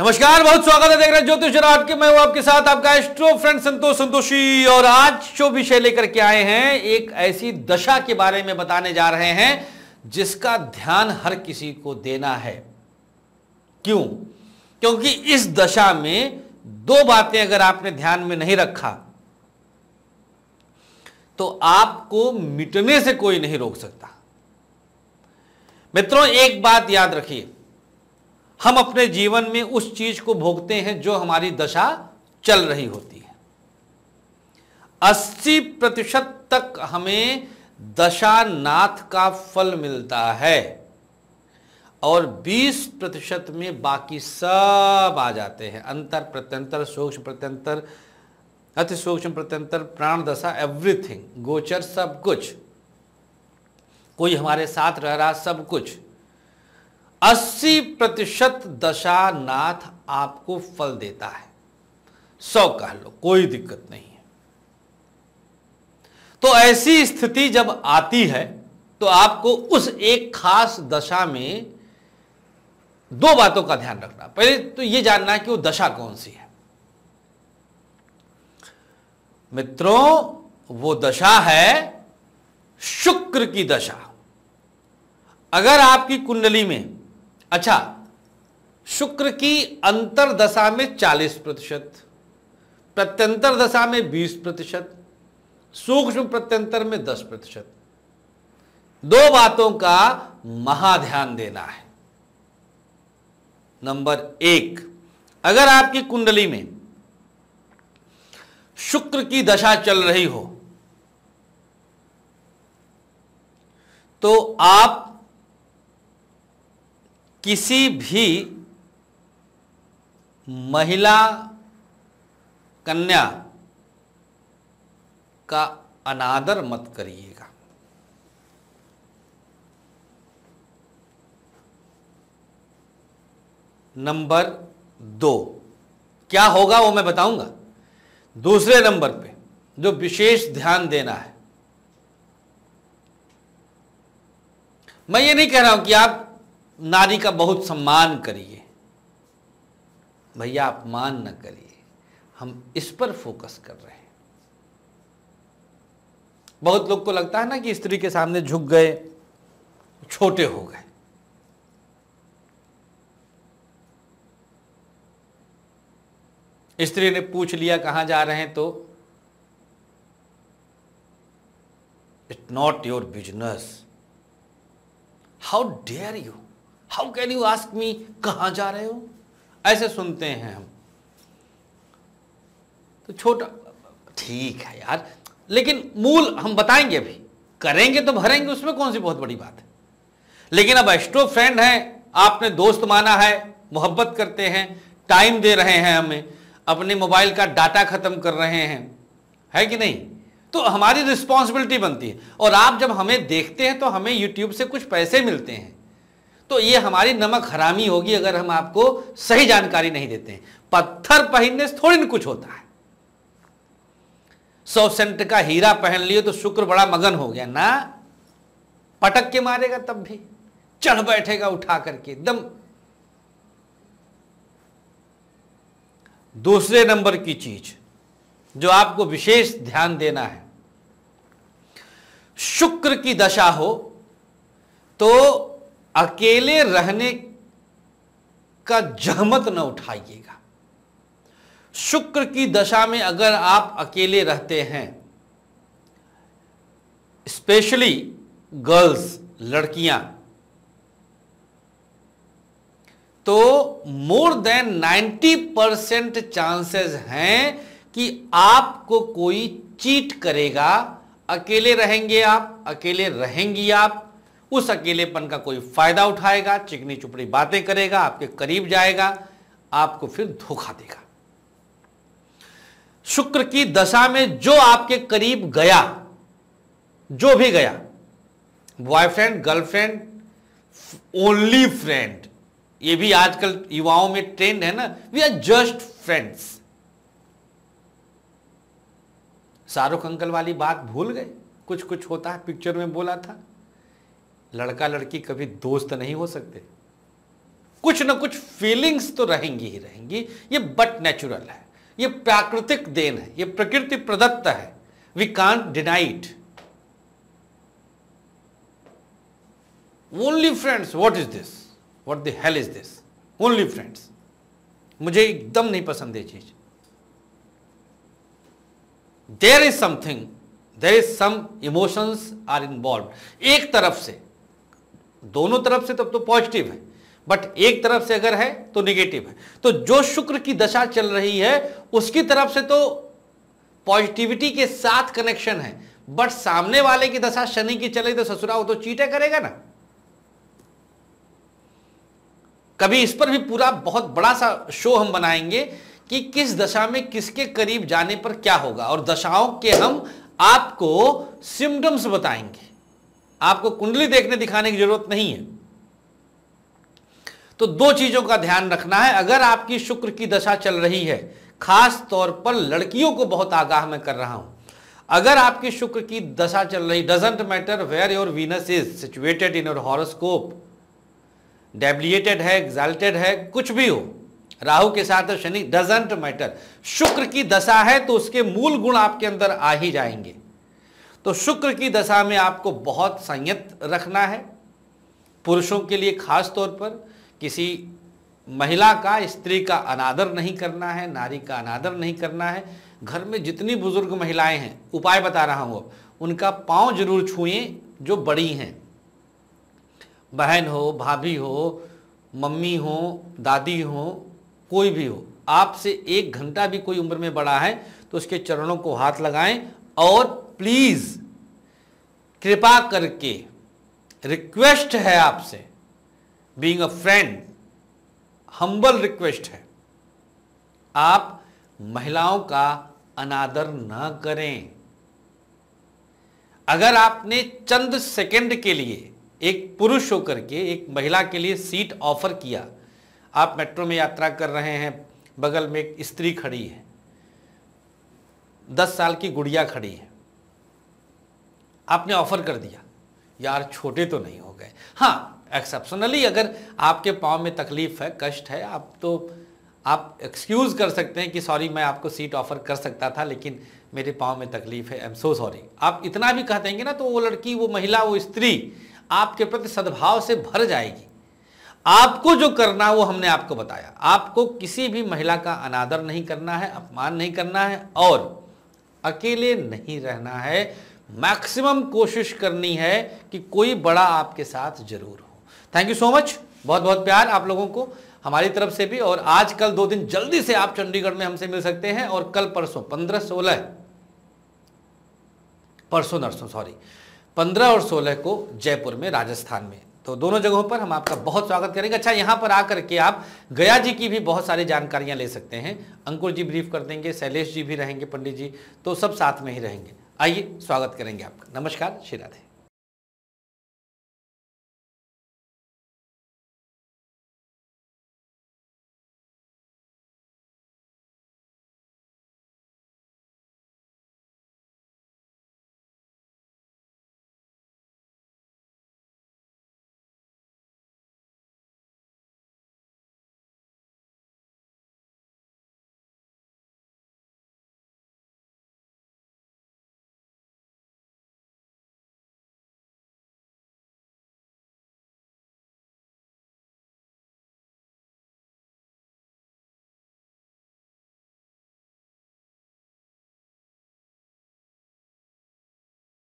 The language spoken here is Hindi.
नमस्कार बहुत स्वागत है देख रहे हैं ज्योतिष आपके मैं हूं आपके साथ आपका एस्ट्रो फ्रेंड संतोष संतोषी और आज शो विषय लेकर के आए हैं एक ऐसी दशा के बारे में बताने जा रहे हैं जिसका ध्यान हर किसी को देना है क्यों क्योंकि इस दशा में दो बातें अगर आपने ध्यान में नहीं रखा तो आपको मिटने से कोई नहीं रोक सकता मित्रों एक बात याद रखिए हम अपने जीवन में उस चीज को भोगते हैं जो हमारी दशा चल रही होती है अस्सी प्रतिशत तक हमें दशानाथ का फल मिलता है और 20 प्रतिशत में बाकी सब आ जाते हैं अंतर प्रत्यंतर सूक्ष्म प्रत्यंतर अति सूक्ष्म प्रत्यंतर प्राण दशा एवरीथिंग गोचर सब कुछ कोई हमारे साथ रह रहा सब कुछ अस्सी प्रतिशत दशा नाथ आपको फल देता है सौ कह लो कोई दिक्कत नहीं है तो ऐसी स्थिति जब आती है तो आपको उस एक खास दशा में दो बातों का ध्यान रखना पहले तो यह जानना है कि वो दशा कौन सी है मित्रों वो दशा है शुक्र की दशा अगर आपकी कुंडली में अच्छा शुक्र की अंतर दशा में 40 प्रतिशत प्रत्यंतर दशा में 20 प्रतिशत सूक्ष्म प्रत्यंतर में 10 प्रतिशत दो बातों का महाध्यान देना है नंबर एक अगर आपकी कुंडली में शुक्र की दशा चल रही हो तो आप किसी भी महिला कन्या का अनादर मत करिएगा नंबर दो क्या होगा वो मैं बताऊंगा दूसरे नंबर पे जो विशेष ध्यान देना है मैं ये नहीं कह रहा हूं कि आप नारी का बहुत सम्मान करिए भैया अपमान न करिए हम इस पर फोकस कर रहे हैं बहुत लोग को लगता है ना कि स्त्री के सामने झुक गए छोटे हो गए स्त्री ने पूछ लिया कहां जा रहे हैं तो it not your business how dare you how can you ask me कहा जा रहे हो ऐसे सुनते हैं हम तो छोटा ठीक है यार लेकिन मूल हम बताएंगे अभी करेंगे तो भरेंगे उसमें कौन सी बहुत बड़ी बात है लेकिन अब एस्ट्रो फ्रेंड है आपने दोस्त माना है मोहब्बत करते हैं टाइम दे रहे हैं हमें अपने मोबाइल का डाटा खत्म कर रहे हैं है कि नहीं तो हमारी रिस्पॉन्सिबिलिटी बनती है और आप जब हमें देखते हैं तो हमें यूट्यूब से कुछ पैसे मिलते हैं तो ये हमारी नमक हरामी होगी अगर हम आपको सही जानकारी नहीं देते हैं पत्थर पहनने से थोड़ी ना कुछ होता है सौ सेंट का हीरा पहन लियो तो शुक्र बड़ा मगन हो गया ना पटक के मारेगा तब भी चढ़ बैठेगा उठा करके एकदम दूसरे नंबर की चीज जो आपको विशेष ध्यान देना है शुक्र की दशा हो तो अकेले रहने का जहमत न उठाइएगा शुक्र की दशा में अगर आप अकेले रहते हैं स्पेशली गर्ल्स लड़कियां तो मोर देन 90 परसेंट चांसेस हैं कि आपको कोई चीट करेगा अकेले रहेंगे आप अकेले रहेंगी आप उस अकेलेपन का कोई फायदा उठाएगा चिकनी चुपड़ी बातें करेगा आपके करीब जाएगा आपको फिर धोखा देगा शुक्र की दशा में जो आपके करीब गया जो भी गया बॉयफ्रेंड गर्लफ्रेंड ओनली फ्रेंड ये भी आजकल युवाओं में ट्रेंड है ना we are just friends Shahrukh uncle वाली बात भूल गए कुछ कुछ होता है पिक्चर में बोला था लड़का लड़की कभी दोस्त नहीं हो सकते कुछ ना कुछ फीलिंग्स तो रहेंगी ही रहेंगी ये बट नेचुरल है ये प्राकृतिक देन है ये प्रकृति प्रदत्त है we can't deny it only friends what is this what the hell is this only friends मुझे एकदम नहीं पसंद ये चीज there is something there is some emotions are involved एक तरफ से दोनों तरफ से तब तो पॉजिटिव है बट एक तरफ से अगर है तो निगेटिव है तो जो शुक्र की दशा चल रही है उसकी तरफ से तो पॉजिटिविटी के साथ कनेक्शन है बट सामने वाले की दशा शनि की चले तो ससुरा तो चीटे करेगा ना कभी इस पर भी पूरा बहुत बड़ा सा शो हम बनाएंगे कि किस दशा में किसके करीब जाने पर क्या होगा और दशाओं के हम आपको सिम्टम्स बताएंगे आपको कुंडली देखने दिखाने की जरूरत नहीं है तो दो चीजों का ध्यान रखना है अगर आपकी शुक्र की दशा चल रही है खास तौर पर लड़कियों को बहुत आगाह मैं कर रहा हूं अगर आपकी शुक्र की दशा चल रही doesn't matter where your Venus is situated in your horoscope debilitated है एग्जाल्टेड है कुछ भी हो राहु के साथ शनि डजेंट मैटर शुक्र की दशा है तो उसके मूल गुण आपके अंदर आ ही जाएंगे तो शुक्र की दशा में आपको बहुत संयत रखना है पुरुषों के लिए खास तौर पर किसी महिला का स्त्री का अनादर नहीं करना है नारी का अनादर नहीं करना है घर में जितनी बुजुर्ग महिलाएं हैं उपाय बता रहा अब उनका पाँव जरूर छुएं जो बड़ी हैं बहन हो भाभी हो मम्मी हो दादी हो कोई भी हो आपसे एक घंटा भी कोई उम्र में बड़ा है तो उसके चरणों को हाथ लगाएं और प्लीज़ कृपा करके रिक्वेस्ट है आपसे being a friend humble request है आप महिलाओं का अनादर न करें अगर आपने चंद सेकंड के लिए एक पुरुष होकर के एक महिला के लिए सीट ऑफर किया आप मेट्रो में यात्रा कर रहे हैं बगल में एक स्त्री खड़ी है दस साल की गुड़िया खड़ी है आपने ऑफर कर दिया यार छोटे तो नहीं हो गए हाँ एक्सेप्शनली अगर आपके पाँव में तकलीफ है कष्ट है आप तो आप एक्सक्यूज़ कर सकते हैं कि सॉरी मैं आपको सीट ऑफ़र कर सकता था लेकिन मेरे पाँव में तकलीफ है आई एम सो सॉरी आप इतना भी कह देंगे ना तो वो लड़की वो महिला वो स्त्री आपके प्रति सद्भाव से भर जाएगी आपको जो करना वो हमने आपको बताया आपको किसी भी महिला का अनादर नहीं करना है अपमान नहीं करना है और अकेले नहीं रहना है मैक्सिमम कोशिश करनी है कि कोई बड़ा आपके साथ जरूर हो थैंक यू सो मच बहुत बहुत प्यार आप लोगों को हमारी तरफ से भी और आज कल दो दिन जल्दी से आप चंडीगढ़ में हमसे मिल सकते हैं और कल परसों पंद्रह सोलह परसों नरसों सॉरी पंद्रह और सोलह को जयपुर में राजस्थान में तो दोनों जगहों पर हम आपका बहुत स्वागत करेंगे अच्छा यहाँ पर आकर के आप गया जी की भी बहुत सारी जानकारियाँ ले सकते हैं अंकुर जी ब्रीफ कर देंगे शैलेश जी भी रहेंगे पंडित जी तो सब साथ में ही रहेंगे आइए स्वागत करेंगे आपका नमस्कार श्री राधे